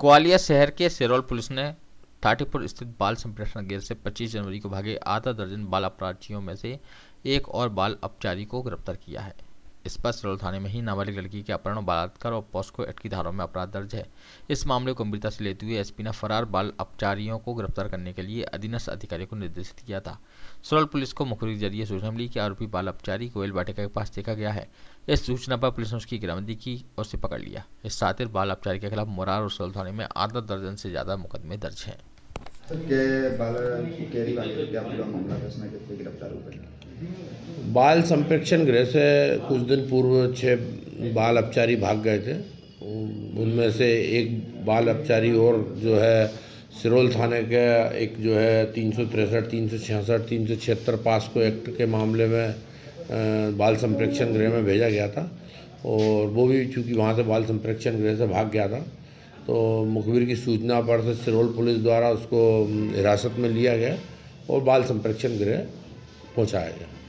ग्वालियर शहर के सेरोल पुलिस ने थाटीपुर स्थित बाल संप्रेषण गैर से 25 जनवरी को भागे आधा दर्जन बाल अपराधियों में से एक और बाल अपचारी को गिरफ्तार किया है पर सरोल थाने में ही नाबालिग लड़की के अपहरण बलात्कार और पॉस्को एक्ट की धाराओं में अपराध दर्ज है इस मामले को गंभीरता से लेते हुए एसपी ने फरार बाल अपचारियों को गिरफ्तार करने के लिए अधीनस्थ अधिकारियों को निर्देशित किया था सरोल पुलिस को मुख्य के जरिए सूचना मिली कि आरोपी बाल अपचारी कोयल बाटिका के पास देखा गया है इस सूचना पर पुलिस ने उसकी गिरामदी की और उसे पकड़ लिया इस सातिर बाल अपचारी के खिलाफ मोरार और सरोल थाने में आधा दर्जन से ज्यादा मुकदमे दर्ज हैं के बाला कैरी वाले आप लोग मामला था इसमें कितने गिरफ्तार हुए बाल संप्रेक्षण गृह से कुछ दिन पूर्व छः बाल अपचारी भाग गए थे उनमें से एक बाल अपचारी और जो है सिरोल थाने के एक जो है तीन सौ तिरसठ तीन सौ छियासठ तीन सौ छिहत्तर पास को एक्ट के मामले में बाल संप्रेक्षण गृह में भेजा गया था और वो भी चूँकि वहाँ से बाल संप्रेक्षण गृह से भाग गया था तो मुखबिर की सूचना पर से सिरोल पुलिस द्वारा उसको हिरासत में लिया गया और बाल संप्रेक्षण गृह पहुँचाया गया